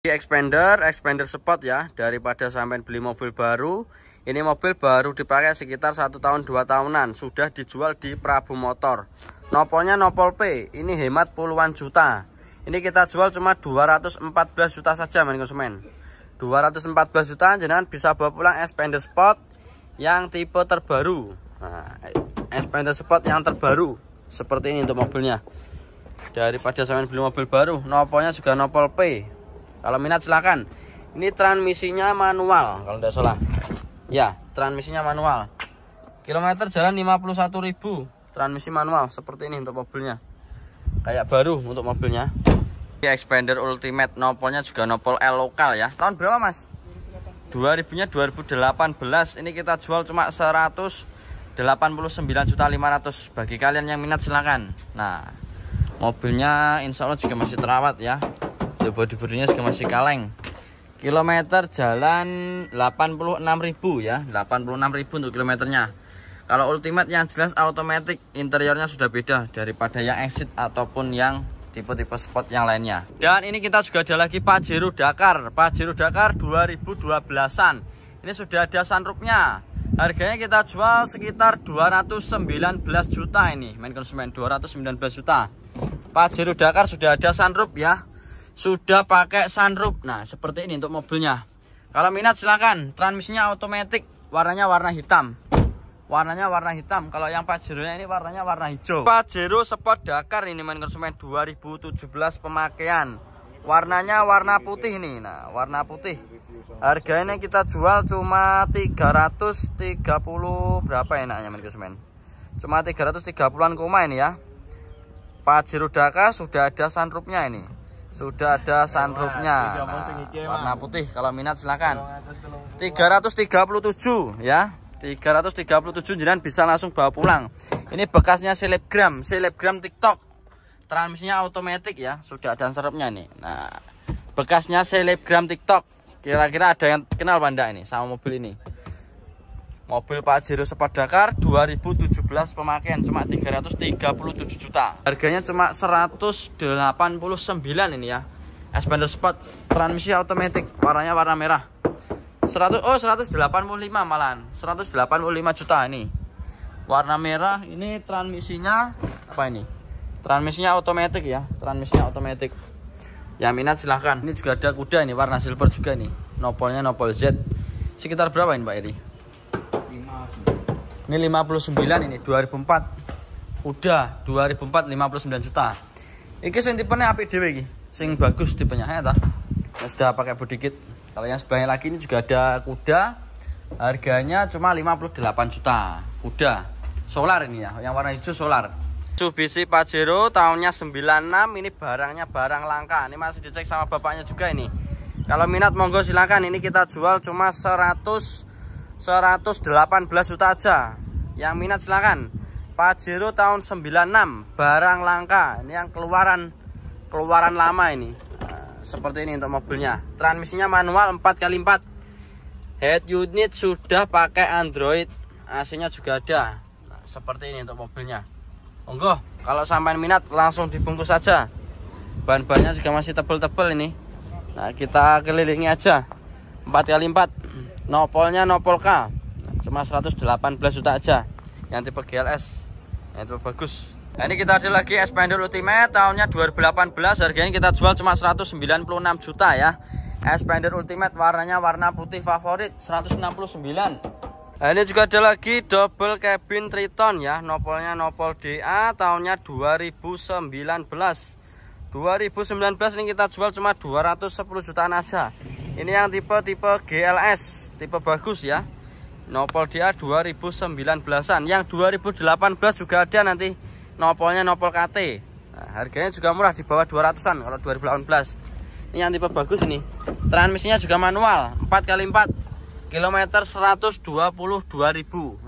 Di expander, expander spot ya, daripada sampai beli mobil baru. Ini mobil baru dipakai sekitar satu tahun dua tahunan, sudah dijual di Prabu Motor. Nopolnya nopol P, ini hemat puluhan juta. Ini kita jual cuma 214 juta saja, men konsumen. 214 juta jangan bisa bawa pulang expander spot yang tipe terbaru. Nah, expander spot yang terbaru seperti ini untuk mobilnya. Daripada sampai beli mobil baru, nopolnya juga nopol P. Kalau minat silahkan. Ini transmisinya manual kalau tidak salah. Ya, transmisinya manual. Kilometer jalan 51.000. Transmisi manual seperti ini untuk mobilnya. Kayak baru untuk mobilnya. Ini Expander Ultimate nopolnya juga nopol L lokal ya. Tahun berapa, Mas? 2000-nya 2018. Ini kita jual cuma 100 189.500 bagi kalian yang minat silahkan. Nah, mobilnya insya Allah juga masih terawat ya tuh body-bodinya juga masih kaleng kilometer jalan 86.000 ya 86.000 untuk kilometernya kalau ultimate yang jelas automatic interiornya sudah beda daripada yang exit ataupun yang tipe-tipe sport yang lainnya dan ini kita juga ada lagi Pajero Dakar Pajero Dakar 2012an ini sudah ada sunroofnya harganya kita jual sekitar 219 juta ini main konsumen 219 juta Pajero Dakar sudah ada sunroof ya sudah pakai sunroof nah seperti ini untuk mobilnya kalau minat silahkan transmisinya otomatis warnanya warna hitam warnanya warna hitam kalau yang Pajero ini warnanya warna hijau Pajero Sport Dakar ini main konsumen 2017 pemakaian warnanya warna putih ini, nah warna putih harganya kita jual cuma 330 berapa enaknya main konsumen cuma 330an koma ini ya Pajero Dakar sudah ada sunroofnya ini sudah ada sunroofnya nah, warna putih. Kalau minat silakan. 337 ya. 337 jenengan bisa langsung bawa pulang. Ini bekasnya selebgram, selebgram TikTok. Transmisinya otomatis ya. Sudah ada sunroofnya nih. Nah, bekasnya selebgram TikTok. Kira-kira ada yang kenal Panda ini sama mobil ini? Mobil Pajero Dakar 2017 pemakaian cuma 337 juta. Harganya cuma 189 ini ya. Expander Sport transmisi Automatic warnanya warna merah. 100 oh 185 malahan. 185 juta ini. Warna merah ini transmisinya apa ini? Transmisinya automatic ya, transmisinya automatic. Yang minat silahkan. Ini juga ada kuda ini warna silver juga nih. Nopolnya Nopol Z. Sekitar berapa ini Pak Eri? Ini 59 ini 2004. Udah 2004 59 juta. Iki sing tipene apik dhewe iki. Sing bagus tipenya ya ta. sudah pakai body kit. Kalau yang sebelahnya lagi ini juga ada kuda. Harganya cuma 58 juta. Kuda solar ini ya, yang warna hijau solar. Mitsubishi Pajero tahunnya 96 ini barangnya barang langka ini masih dicek sama bapaknya juga ini kalau minat monggo silakan. ini kita jual cuma 100 118 juta aja yang minat silakan Pajero tahun 96 barang langka ini yang keluaran keluaran lama ini nah, seperti ini untuk mobilnya transmisinya manual 4x4 head unit sudah pakai Android AC nya juga ada nah, seperti ini untuk mobilnya monggo kalau sampai minat langsung dibungkus saja bahan-bahannya juga masih tebel-tebel ini nah kita kelilingi aja 4x4 nopolnya nopol K cuma 118 juta aja yang tipe GLS yang tipe bagus nah, ini kita ada lagi Expander Ultimate tahunnya 2018 harganya kita jual cuma 196 juta ya Expander Ultimate warnanya warna putih favorit 169 nah, ini juga ada lagi double cabin Triton ya nopolnya nopol DA tahunnya 2019 2019 ini kita jual cuma 210 jutaan aja ini yang tipe-tipe GLS tipe bagus ya nopol dia 2019an yang 2018 juga ada nanti nopolnya nopol KT nah, harganya juga murah di bawah 200an kalau 2018 ini yang tipe bagus ini transmisinya juga manual 4x4 kilometer 122.000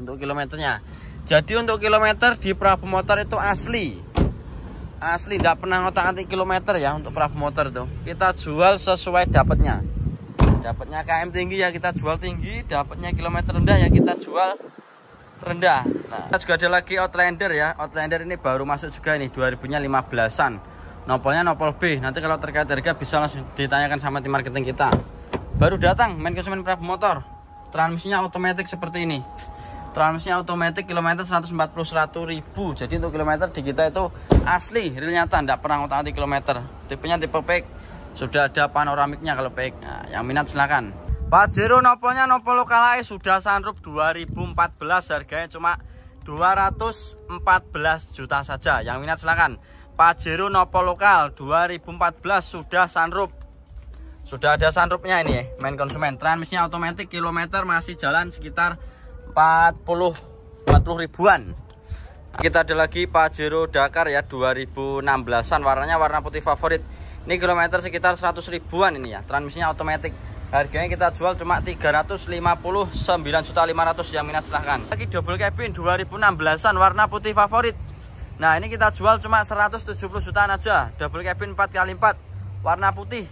untuk kilometernya jadi untuk kilometer di Prabu Motor itu asli asli tidak pernah ngotak ngotak kilometer ya untuk Prabu Motor itu kita jual sesuai dapatnya dapatnya KM tinggi ya kita jual tinggi dapatnya kilometer rendah ya kita jual rendah nah kita juga ada lagi Outlander ya Outlander ini baru masuk juga nih 2000 an nopolnya nopol B nanti kalau terkait harga bisa langsung ditanyakan sama tim marketing kita baru datang main konsumen Prabu Motor transmisinya otomatis seperti ini transmisinya otomatis kilometer 141 ribu jadi untuk kilometer di kita itu asli real nyata tidak pernah ngotak di kilometer tipenya tipe pick sudah ada panoramiknya kalau baik nah, yang minat silahkan Pajero nopolnya nopol lokal sudah sunroof 2014 harganya cuma 214 juta saja yang minat silahkan Pajero nopol lokal 2014 sudah sunroof sudah ada sunroofnya ini ya main konsumen transmisinya otomatis kilometer masih jalan sekitar 40 40 ribuan kita ada lagi Pajero Dakar ya 2016an warnanya warna putih favorit ini kilometer sekitar 100 ribuan ini ya transmisinya otomatis harganya kita jual cuma 359.500 yang minat silahkan lagi double cabin 2016an warna putih favorit nah ini kita jual cuma 170 jutaan aja double cabin 4x4 warna putih